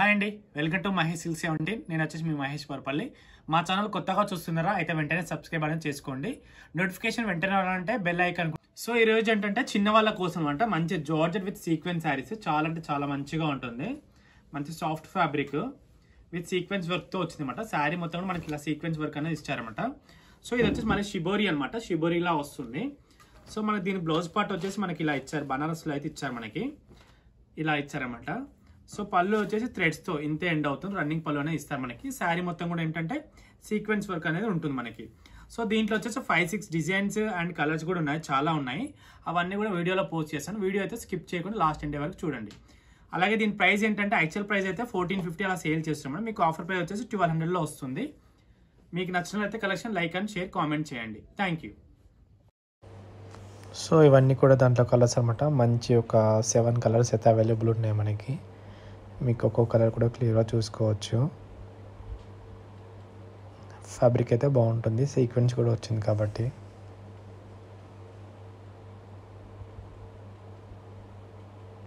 hi అండి welcome to Mahesh సిల్సే అండి నేను వచ్చేసి మీ మహేష్ పరపల్లి మా ఛానల్ కొత్తగా చూస్తున్నారా అయితే వెంటనే సబ్స్క్రైబ్ అనేది చేసుకోండి నోటిఫికేషన్ వెంటనే అంటే బెల్ ఐకాన్ సో ఈ రోజు ఏంటంటే చిన్న వాళ్ళ కోసం అంట మంచి జార్జెట్ విత్ సీక్వెన్స్ శారీస్ చాలా అంటే చాలా మంచిగా ఉంటుంది మంచి సాఫ్ట్ ఫ్యాబ్రిక్ విత్ సీక్వెన్స్ వర్క్తో వచ్చింది అనమాట శారీ మొత్తం మనకి ఇలా సీక్వెన్స్ వర్క్ అనేది ఇచ్చారనమాట సో ఇది వచ్చేసి మన షిబోరి అనమాట షిబోరిలా వస్తుంది సో మనకి దీని బ్లౌజ్ పార్ట్ వచ్చేసి మనకి ఇలా ఇచ్చారు బనారస్లో అయితే ఇచ్చారు మనకి ఇలా ఇచ్చారనమాట సో పళ్ళు వచ్చేసి థ్రెడ్స్తో ఇంతే ఎండ్ అవుతుంది రన్నింగ్ పళ్ళు అనేది ఇస్తారు మనకి శారీ మొత్తం కూడా ఏంటంటే సీక్వెన్స్ వర్క్ అనేది ఉంటుంది మనకి సో దీంట్లో వచ్చేసి five six designs and colours కూడా ఉన్నాయి చాలా ఉన్నాయి అవన్నీ కూడా వీడియోలో పోస్ట్ చేస్తాను వీడియో అయితే స్కిప్ చేయకుండా లాస్ట్ ఎండే వరకు చూడండి అలాగే దీని ప్రైస్ ఏంటంటే యాక్చువల్ ప్రైస్ అయితే ఫోర్టీన్ ఫిఫ్టీ అలా సేల్ చేస్తున్నాం మీకు ఆఫర్ ప్రైస్ వచ్చేసి ట్వెల్వ్ హండ్రెడ్లో వస్తుంది మీకు నచ్చినట్లయితే collection like and share comment చేయండి థ్యాంక్ యూ సో ఇవన్నీ కూడా దాంట్లో కలర్స్ అనమాట మంచి ఒక సెవెన్ కలర్స్ అయితే అవైలబుల్ ఉన్నాయి మనకి మీకు ఒక్కో కలర్ కూడా క్లియర్గా చూసుకోవచ్చు ఫ్యాబ్రిక్ అయితే బాగుంటుంది సీక్వెన్స్ కూడా వచ్చింది కాబట్టి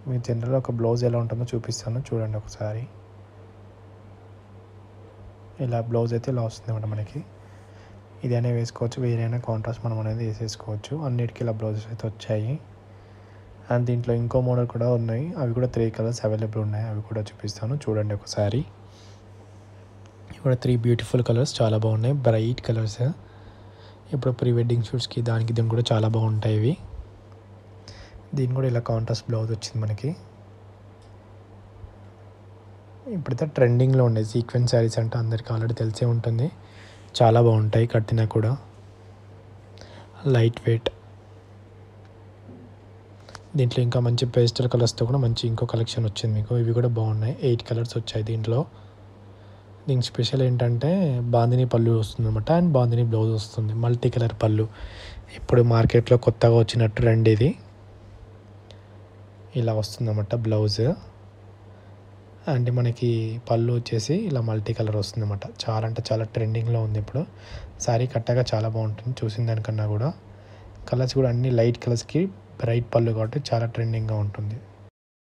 మీ జనరల్ ఒక బ్లౌజ్ ఎలా ఉంటుందో చూపిస్తాను చూడండి ఒకసారి ఇలా బ్లౌజ్ అయితే ఇలా వస్తుంది అన్నమాట మనకి ఇదైనా వేసుకోవచ్చు అయినా కాంట్రాస్ట్ మనం అనేది వేసేసుకోవచ్చు అన్నిటికీ ఇలా బ్లౌజెస్ అయితే వచ్చాయి అండ్ దీంట్లో ఇంకో మోడల్ కూడా ఉన్నాయి అవి కూడా త్రీ కలర్స్ అవైలబుల్ ఉన్నాయి అవి కూడా చూపిస్తాను చూడండి ఒకసారి ఇక్కడ త్రీ బ్యూటిఫుల్ కలర్స్ చాలా బాగున్నాయి బ్రైట్ కలర్స్ ఇప్పుడు ప్రీ వెడ్డింగ్ షూట్స్కి దానికి దీనికి కూడా చాలా బాగుంటాయి ఇవి దీని కూడా ఇలా కాంట్రాస్ట్ బ్లౌజ్ వచ్చింది మనకి ఇప్పుడైతే ట్రెండింగ్లో ఉన్నాయి సీక్వెన్స్ శారీస్ అంటే అందరికీ ఆల్రెడీ తెలిసే ఉంటుంది చాలా బాగుంటాయి కట్టినా కూడా లైట్ వెయిట్ దీంట్లో ఇంకా మంచి పేస్టల్ కలర్స్తో కూడా మంచి ఇంకో కలెక్షన్ వచ్చింది మీకు ఇవి కూడా బాగున్నాయి ఎయిట్ కలర్స్ వచ్చాయి దీంట్లో దీనికి స్పెషల్ ఏంటంటే బాందిని పళ్ళు వస్తుంది అనమాట అండ్ బాందిని బ్లౌజ్ వస్తుంది మల్టీ కలర్ పళ్ళు ఇప్పుడు మార్కెట్లో కొత్తగా వచ్చినట్టు ట్రెండ్ ఇది ఇలా వస్తుందన్నమాట బ్లౌజ్ అండ్ మనకి పళ్ళు వచ్చేసి ఇలా మల్టీ కలర్ వస్తుందన్నమాట చాలా అంటే చాలా ట్రెండింగ్లో ఉంది ఇప్పుడు శారీ కట్టగా చాలా బాగుంటుంది చూసిన దానికన్నా కూడా కలర్స్ కూడా అన్ని లైట్ కలర్స్కి బ్రైట్ పళ్ళు కాబట్టి చాలా ట్రెండింగ్గా ఉంటుంది